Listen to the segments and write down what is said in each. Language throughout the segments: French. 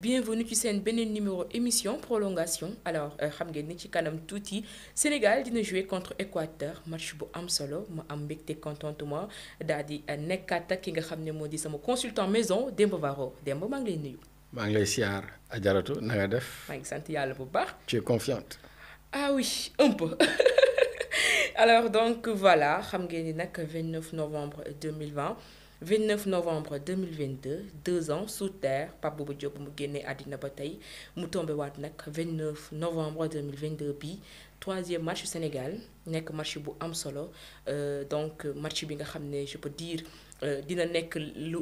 bienvenue ci une beneen numéro émission prolongation alors euh, xam ngeen ni ci kanam Touti. Sénégal dina jouer contre Équateur match bu am solo ma am mbégte contentement daal di euh, nekkaat ki nga xamné ne di sama consultant maison Dembo Varo. Dembo, maa ngi lay nuyu. maa ngi lay siyaar na nga def. maa ngi sant bu baax. tu es confiante. ah oui un peu. alors donc voilà xam ngeen ni nag 29 novembre 2020. 29 novembre 2022 deux ans sous terre Pape Bouba Diop mu gagné à ba Il mu tombé 29 novembre 2022 bi troisième match au Sénégal nek match bu am solo euh, donc match bi je peux dire euh, dina Nek lu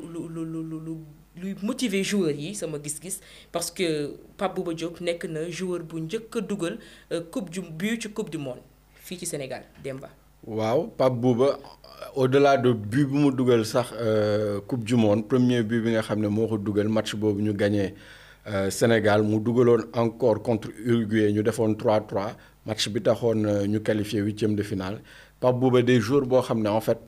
motiver joueur, yi sama gis-gis parce que Pape Bouba Diop Nek un joueur bu a euh, coupe du but coupe du monde fii ci Sénégal Demba waaw Pape Bouba au-delà de but bu euh, coupe du monde premier but bi nga avons ne le match avons ñu gagné euh, Sénégal mu encore contre Uruguay avons fait 3-3 match bi nous euh, ñu qualifié huitième de finale Pape Bouba des jours où avons en fait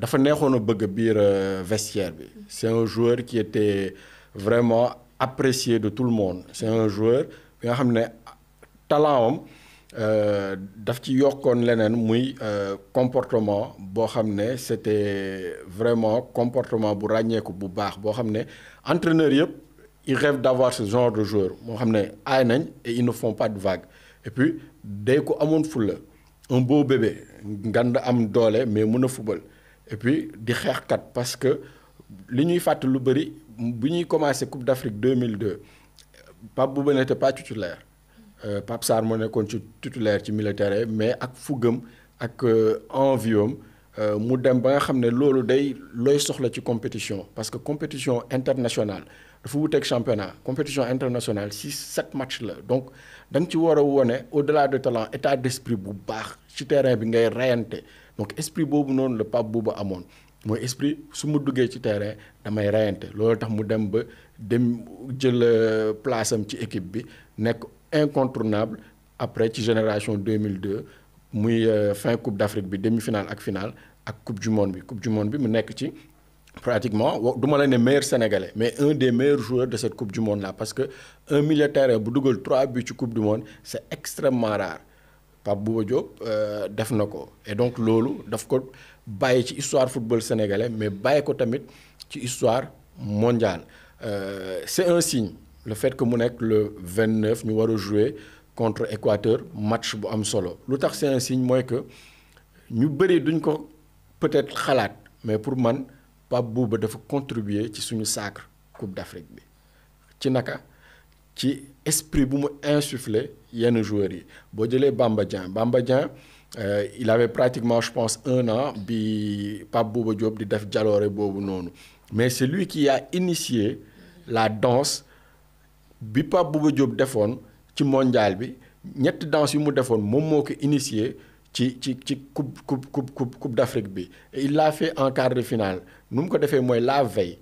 dafa neexoon a vestiaire c'est un joueur qui était vraiment apprécié de tout le monde. c'est un joueur qui a xam talent euh, daf ci yokone leneen muy euh, comportement bo xamné c'était vraiment comportement bu ko bu baax bo xamné rêvent d'avoir ce genre de joueur et ils ne font pas de vague et puis day ko amone un beau bébé ngand am doolé mais mën a football et puis di kat parce que li ñuy Parce lu bari bu ñuy commencé Coupe d'Afrique 2002 Pape Bouba n'était pas titulaire euh, Pape sar mo nekkoon ci titulaire ci militaire mais ak fuggam ak euh, enviom euh, mu dem ba nga xam ne loolu day looy soxla ci compétition parce que compétition internationale dafa wuteeg championnat compétition internationale si sept match la donc da nga ci war a wone au-delà de talent état d'esprit bu baax ci terrain bi ngay reyante donc esprit boobu noonu le Pape Bouba amoon mooy esprit su ma duggee ci terrain damay reyante loolu tax mu dem ba dem jël place am ci équipe bi nekk incontournable après ci génération 2002 muy euh, fin coupe d'Afrique demi-finale ak finale ak coupe du monde bi coupe du monde bi mu pratiquement le la meilleur sénégalais mais un des meilleurs joueurs de cette coupe du monde là parce que un militaire terrain bu dougal 3 buts ci coupe du monde c'est extrêmement rare Pape Bouba Diop euh, def et donc lolu daf ko ci histoire football sénégalais mais il ko tamit ci histoire mondiale euh, c'est un signe le fait que mu le 29 nous allons jouer contre Équateur match bu am solo L'autre, c'est un signe moi, que nous, bëri duñ peut-être khalat, mais pour moi, Pape Bouba dafa contribuer ci suñu sacre Coupe d'Afrique bi ci naka ci esprit bu insufflé il joueurs yi une jëlee Bamba Dieng Euh, il avait pratiquement, je pense, un an, puis Pape Bouba Diop, de Def Dialore Bobo Mais c'est lui qui a initié la danse bi Pape Bouba Diop defone ci mondial bi ñetti danse yu mu defone mom moko initier initié ci ci ci coupe coupe coupe coupe d'Afrique bi il l'a fait en quart de finale num ko defé moy la veille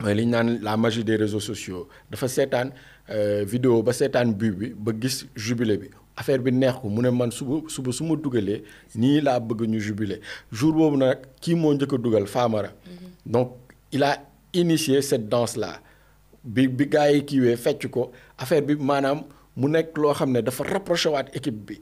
mooy li nane la magie des réseaux sociaux dafa seetaan euh, vidéo ba sétane bu bi ba gis jubilé bi affaire bi neex ko mu ne man suba suba suma dugalé ni la bëgg ñu jubilé jour bobu nak ki mo ñëk dugal Famara mm-hmm. donc il a initié cette danse là bi bi gars yi kiiwee fecc ko affaire bi maanaam mu nekk loo xam ne dafa rapproché waat équipe bi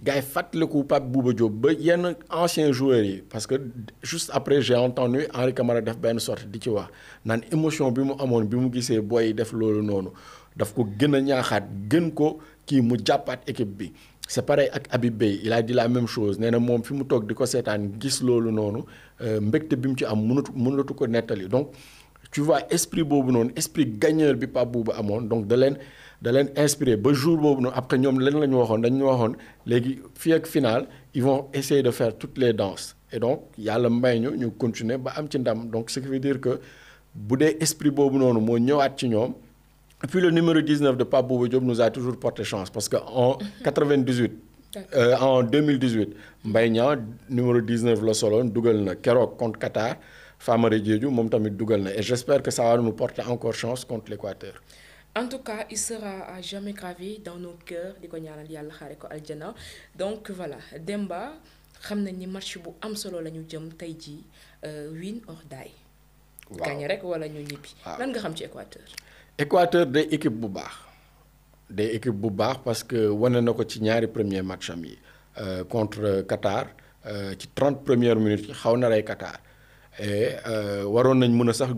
gars yi fàttaliku Pape Bouba Diop ba yenn anciens joueurs yi parce que juste après j'ai entendu Henri Camara def benn sorte di ci wax naan émotion bi mu amoon bi mu gisee booy def loolu noonu daf ko gën a ñaaxaat gën ko kii mu jàppaat équipe bi c'est pareil ak abi Beye il a la même chose nee na moom fi mu toog di ko seetaan gis loolu noonu euh, mbégte bi mu ci am munatu mënatu ko nettali donc. tu vois esprit boobu non esprit gagneur bi amone donc de len de len inspiré ba jour après ñom len lañ dañ ñu ak final ils vont essayer de faire toutes les danses et donc a le ñu ñu continuer ba am ci ndam donc ce qui veut dire que boudé esprit boobu non mo ñëwaat ci ñom et puis le numéro 19 de Pape Bouba nous a toujours porté chance parce que en 98 mhm. euh, en 2018 Mbaye numéro 19 la solo dougal na contre Qatar et j'espère que ça va nous porter encore chance contre l'Équateur en tout cas il sera à jamais gravé dans nos cœurs donc voilà Demba match euh, win or die. waaw rek wala ñu lan Équateur. Équateur équipe parce que premier match euh, contre Qatar les euh, 30 premières minutes Qatar et euh, Waron nañ mën a sax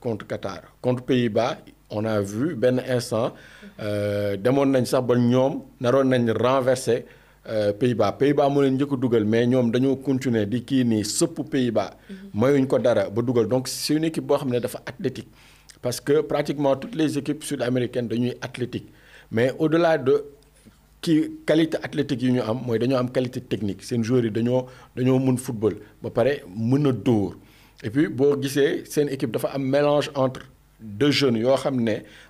contre Qatar contre Pays-Bas on a vu Ben instant euh, demoon nañ sax ba ñoom renversé euh, Pays-Bas Pays-Bas moo leen njëkk Pays-Bas, mais continué à continuer di kii sëpp Pays-Bas. Mhm. mayuñ ko dara donc c'est une équipe qui est athlétique. parce que pratiquement toutes les équipes sud-américaines sont athlétiques, mais au-delà de une qualité athlétique yi ñu am mooy dañoo am qualité technique seen joueurs yi dañoo dañoo mën football ba pare mën a et puis boo c'est seen équipe dafa am mélange entre deux jeunes yoo xam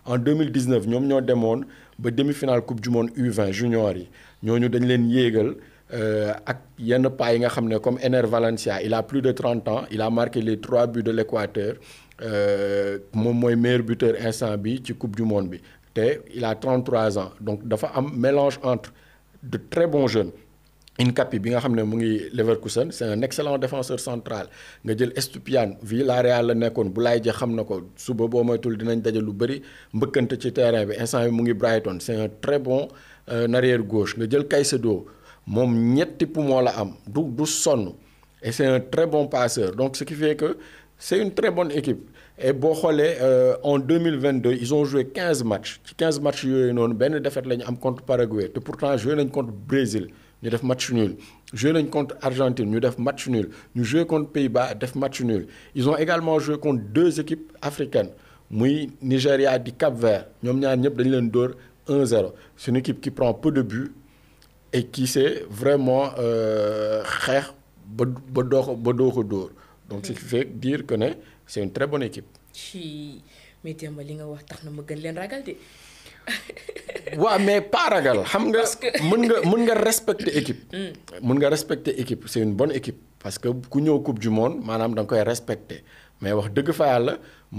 en 2019 ñoom ñoo demoon ba demi-finale coupe du monde U20 junior yi ñooñu dañ leen yéegal euh, ak yenn paa yi nga xam ne comme NR Valencia il a plus de 30 ans il a marqué les trois buts de l'Équateur C'est euh, le meilleur buteur instant bi ci coupe du monde bi il a 33 ans donc dafa un mélange entre de très bons jeunes Incapi bi nga xam ngi Leverkusen c'est un excellent défenseur central nga Estupian Villarreal nekon nekkoon Boulaye Dia xam na ko suba boo moytul dinañ daje lu Brighton c'est un très bon euh, arrière gauche nga Kaisedo Caicedo moom ñetti la am du du et c'est un très bon passeur donc ce qui fait que c'est une très bonne équipe et bon euh, en 2022 ils ont joué 15 matchs 15 matchs ont joué une défaite contre Paraguay te pourtant joué contre le Brésil ñu def match nul joué nañ contre Argentine ñu def match nul ont joué contre Pays-Bas def match nul ils ont également joué contre deux équipes africaines Nigeria Nigeria di Cap-Vert Nous ont joué leen 1-0 c'est une équipe qui prend peu de buts et qui s'est vraiment euh, donc ce qui fait dire que c' est une très bonne équipe. ci mais Demba li nga wax tax na ma gën leen ragal de. waaw mais pas ragal xam nga. mën nga mun nga respecter équipe. mun hmm. nga respecter équipe c' est une bonne équipe. parce que ku ñëw coupe du monde maanaam da nga koy respecter mais wax dëgg fa yàlla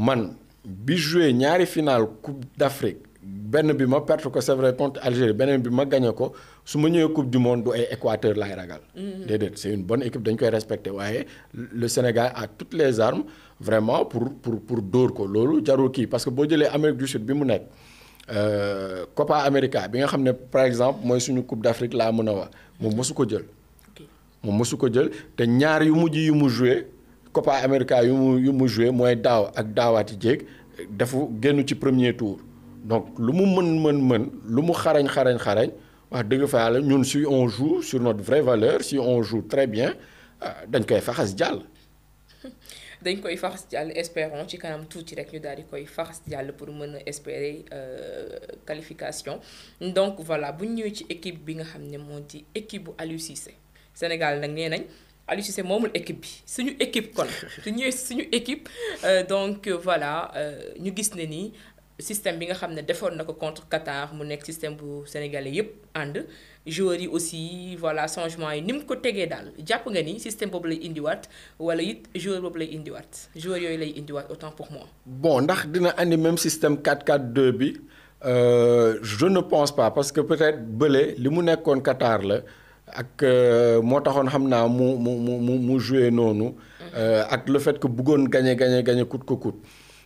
man bi joué ñaari final coupe d' benn bi ma contre Algérie beneen gagné ko coupe du monde du Équateur mm-hmm. c'est une bonne équipe dañ koy respecté le Sénégal a toutes les armes vraiment pour pour pour dóor ko loolu parce que boo jëlee du Sud bi mu euh, Copa America. bi nga par exemple mooy suñu coupe d'Afrique laa a wax moom ko jël. moom mosu ko jël Copa America yu mu yu mu ak premier tour donc le mu le mën le lu mu xarañ xarañ xarañ wax dëgg fa ñun si on joue sur notre vraie valeur si on joue très bien euh, dañ koy faxas jàll. dañ koy faxas dial, espérons ci kanam tuuti rek ñu daal di koy faxas pour nous espérer euh, qualification donc voilà bu ñu ci équipe bi nga xam équipe bu Aliou Sénégal nag nee nañ Aliou Cissé équipe bi suñu équipe quoi su ñëwee suñu équipe euh, donc voilà ñu gis ne système bi nga xamné ne nako contre Qatar mu nek système bu sénégalais yépp and joueurs yi aussi voilà changement yi ni ko tegee dal japp nga ni système boobu lay wat wala yit joueur boobu lay wat joueurs yoy lay wat autant pour moi. bon ndax dina andi même système 4-4-2 bi euh, je ne pense pas parce que peut-être beulé limu mu Qatar la. ak euh, mo taxone xamna naa mu mu mu jouer joué noonu. Mm-hmm. Euh, ak le fait que bëggoon gagner, gagner, gagner, coûte que coûte.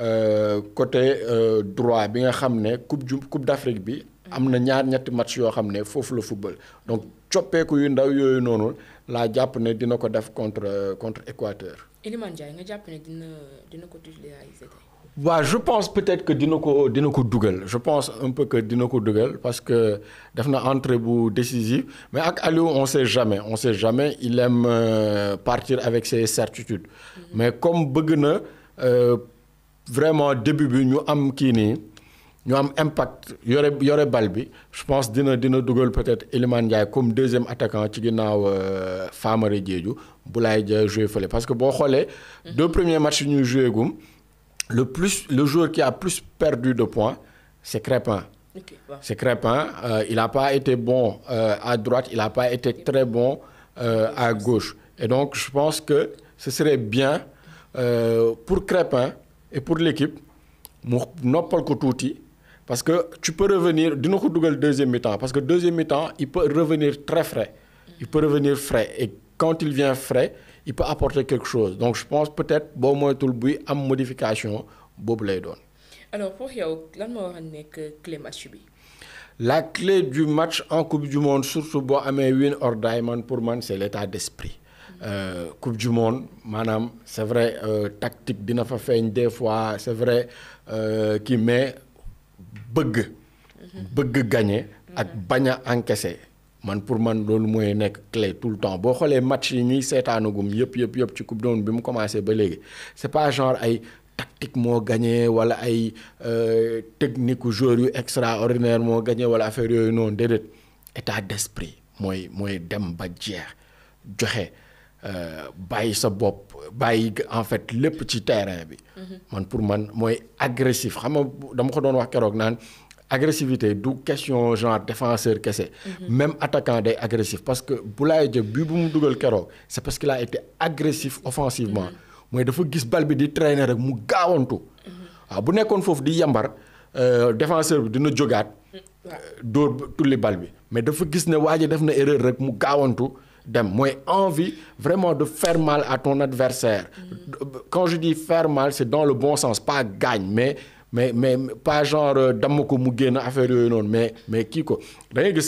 Euh, côté euh, droit bi nga xam coupe coupe d'Afrique bi. amna ñaar ñetti match yo xamné fofu le football donc choppé ko yu ndaw yoyu noonu la japp né dina ko def contre euh, contre Équateur. Iliman Ndiaye nga japp né dina dina ko titulariser Ouais, je pense peut-être que dina ko dina ko dougal. je pense un peu que dina ko dougal parce que def na entrée bu décisive mais ak Aliou on sait jamais on sait jamais il aime partir avec ses certitudes. Mm-hmm. mais comme bëgg na. euh, vraiment début bi ñu am kii nii ñu am impact yore yore bal bi je pense dina dina dugal peut-être est Ndiaye comme deuxième attaquant ci ginnaaw euh, Famara Diédhiou bu lay jouer fële parce que boo les mm-hmm. deux premiers matchs ñu joué gum le plus le joueur qui a plus perdu de points c'est Crépin. C'est Crépin. Euh, il n'a pas été bon euh, à droite, il n'a pas été très bon à gauche. Et donc, je pense que ce serait bien pour Crépin et pour l'équipe non pas ko tuuti parce que tu peux revenir dina ko le deuxième mi parce que deuxième mi-temps il peut revenir très frais il peut revenir frais et quand il vient frais il peut apporter quelque chose donc je pense peut-être boo moins buy am modification boobu lay doon. alors pour yow lan moo war clé match la clé du match en coupe du monde surtout boo amee win or diamond pour moi, c'est l'état d'esprit. Euh, coupe du monde madame, c'est vrai euh, tactique dina fa une des fois c'est vrai qui euh, met bëgg. bëgg gagner ak bañ a encaisser. man pour man loolu moy nek clé tout le temps bo xolé match yi ñuy gum yep yep yep ci coupe du monde bi mu commencé ba légui c'est pas genre ay tactique mo gagné wala ay technique joueur yu extraordinaire mo gagné wala affaire yoy non dedet état d'esprit moy moy dem ba jeex joxe. Euh, By sa petit en fait le petit terrain bi. Mhm. man pour man agressif xam dama ko don wax agressivité question genre défenseur mhm. même attaquant est agressif parce que Boulaye Dia bi bu mu kérok parce qu'il a été agressif offensivement. moy mhm. dafa gis bal bi di mu bu di yambar euh, défenseur bi dina mm, les bal mais dafa ne na dem envie vraiment de faire mal à ton adversaire quand je dis faire mal c'est dans le bon sens pas gagne mais mais mais pas genre euh, damoko mu guen affaire yooyu mais mais kiko ko da ngay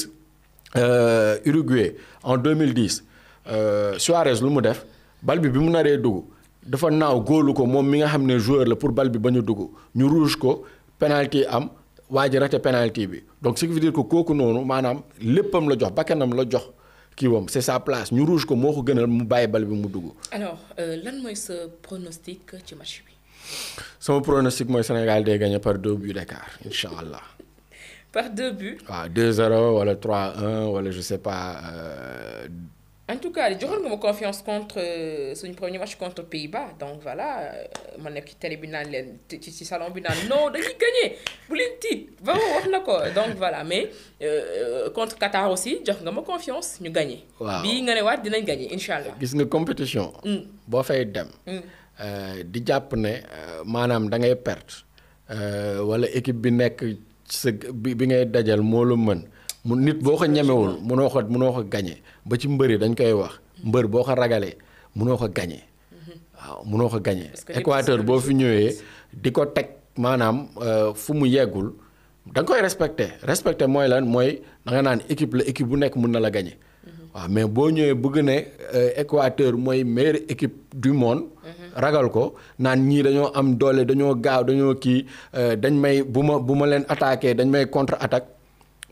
euh, Uruguay en 2010 euh, Suarez lu mu def bal bi bi mu naree dugg dafa naw golu ko mom mi nga xamné joueur le pour bal bi ba ñu rouge ko penalty am wa ji raté penalty bi donc ce qui veut dire que kooku noonu manam leppam la jox bakanam la jox c'est sa place Nous rouge comme moo ko gënal mu bal bi mu alors quel euh, est pronostic tu match bi. son pronostic moi, Sénégal a gagné par deux buts d'écart inshallah. par deux buts. 2-0 ou 3-1 ou je ne sais pas. Euh, en tout cas, joxoon nga confiance contre euh, son premier match contre Pays-Bas donc voilà euh, mon équipe ci le ci salon bi non dañuy gagné bu leen tiit ba na ko donc voilà mais euh, contre Qatar aussi jox nga confiance nous gagnons bien bii nga ne waat dinañ gagné inshallah allah. gis nga compétition. Mm. boo fay dem. Mm. di jàpp ne maanaam da ngay perte wala équipe bi nekk sa bi ngay dajal moo la mu nit boo ko ñemewul munoo ko munoo ko gañe ba ci mbëri dañ koy wax mbër boo ko ragalee munoo ko gañe waaw munoo ko gañe Équateur boo fi ñëwee di ko teg maanaam euh, fu mu yeggul da koy respecté respecté mooy lan mooy da nga naan équipe la équipe bu nekk mun na la gañe waaw mais boo ñëwee bëgg ne euh, mooy meilleure équipe du monde ragal ko naan ñii dañoo am doole dañoo gaaw dañoo kii euh, dañ may bu ma bu ma leen attaqué dañ may contre attaque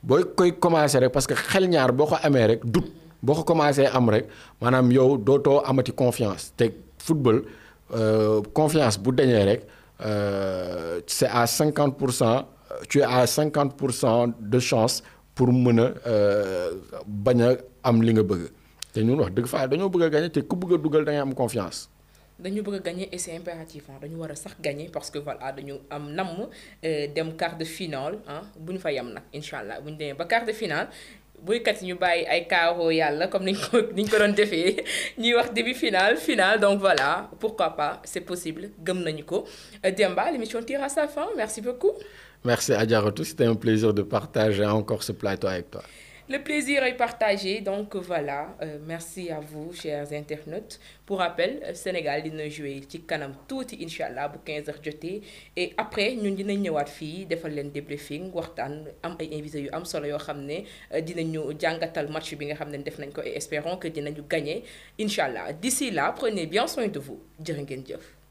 booy koy commencé rek parce que xel ñaar boo ko amee rek dut boo ko commencé am rek maanaam yow dootoo amati confiance te football euh, confiance bu dañee rek euh, c'est à 50 pour cent tu es à 50 pour cent de chance pour mën a euh, bañ a am li nga bëgg te ñun wax dëgg faa dañoo bëgg a gagner te ku bëgg a dugal da ngay am confiance dañu bëgg gagner et c'est impératif hein dañu wara sax gagner parce que voilà dañu am euh, dem quart de finale hein buñ fa yam nak inshallah buñ bu ba quart de finale buykat yi ñu bàyyi ay kaaroo yàlla comme niñ ko niñ ko doon defee ñuy wax début finale finale donc voilà pourquoi pas c'est possible gëm nañu ko euh, Demba l'émission tire à sa fin merci beaucoup. merci Adjaratou c'était un plaisir de partager encore ce plateau avec toi. Le plaisir est partagé. Donc voilà, euh, merci à vous, chers internautes. Pour rappel, euh, Sénégal dina jouer ci kanam tuuti tout, Inch'Allah, bu 15h jotee et après ñun dinañ ñëwaat fii defal leen débriefing waxtaan am ay invités yu am solo yoo xam ne euh, dinañu jàngatal match bi nga xamné def nañ ko et espérons que dinañu gagner Inch'Allah. d'ici là prenez bien soin de vous jërë ngeen jëf.